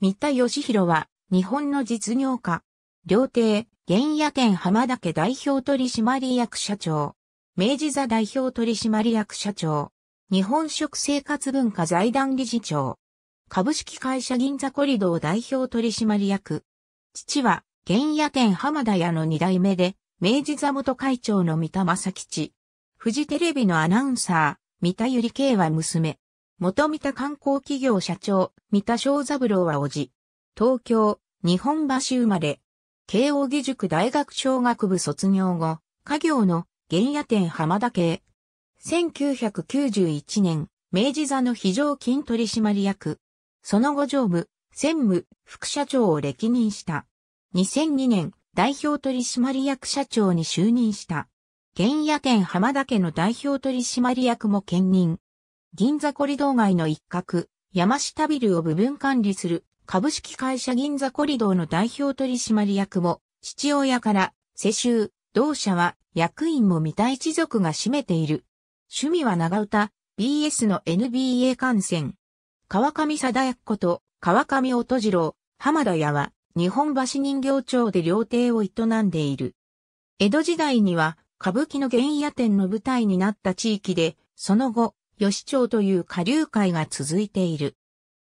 三田義弘は、日本の実業家、料亭、原野店浜田家代表取締役社長、明治座代表取締役社長、日本食生活文化財団理事長、株式会社銀座コリドー代表取締役。父は、原野店浜田屋の二代目で、明治座元会長の三田正吉。富士テレビのアナウンサー、三田ゆり慶は娘。元三田観光企業社長、三田正三郎はおじ。東京、日本橋生まれ。慶応義塾大学小学部卒業後、家業の原野店浜田系。1991年、明治座の非常勤取締役。その後常務、専務、副社長を歴任した。2002年、代表取締役社長に就任した。原野店浜田家の代表取締役も兼任。銀座コリドー街の一角、山下ビルを部分管理する株式会社銀座コリドーの代表取締役も、父親から、世襲、同社は役員も三田一族が占めている。趣味は長唄、BS の NBA 観戦。川上貞役こと川上音次郎、浜田屋は日本橋人形町で料亭を営んでいる。江戸時代には歌舞伎の原野店の舞台になった地域で、その後、吉町という下流会が続いている。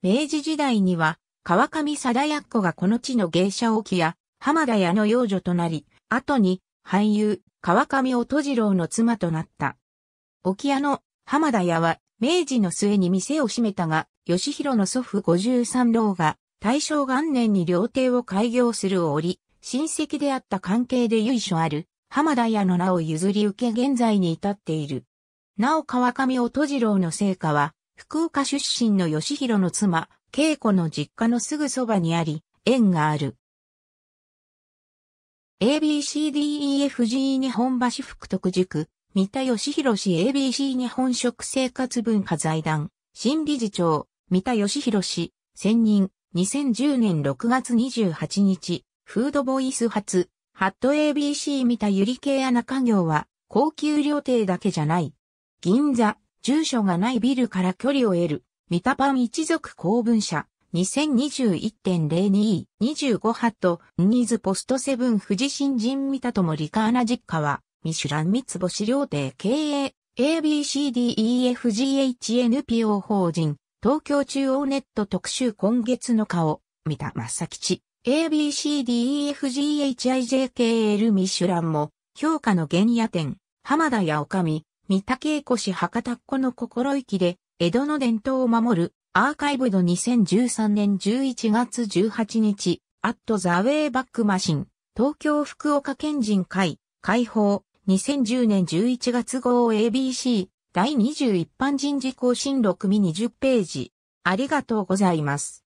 明治時代には、川上貞奴がこの地の芸者沖や浜田屋の養女となり、後に俳優、川上音次郎の妻となった。沖屋の浜田屋は明治の末に店を閉めたが、吉弘の祖父53郎が大正元年に料亭を開業する折、親戚であった関係で由緒ある浜田屋の名を譲り受け現在に至っている。なお川上音次郎の生家は、福岡出身の吉弘の妻、恵子の実家のすぐそばにあり、縁がある。ABCDEFG 日本橋福徳塾、三田義弘氏 ABC 日本食生活文化財団、新理事長、三田義弘氏、専任、2010年6月28日、フードボイス発、ハット ABC 三田ゆり系穴家業は、高級料亭だけじゃない。銀座、住所がないビルから距離を得る、三田パン一族公文社、2021.02、25ハット、ニーズポストセブン富士新人三田友リカーナ実家は、ミシュラン三つ星料亭経営、ABCDEFGHNPO 法人、東京中央ネット特集今月の顔、三田正吉、ABCDEFGHIJKL ミシュランも、評価の原野店、浜田やおか三田恵子氏博多っ子の心意気で、江戸の伝統を守る、アーカイブド2013年11月18日、アットザウェイバックマシン、東京福岡県人会、解放、2010年11月号 ABC、第2 1一般人事更新6ミ1 0ページ。ありがとうございます。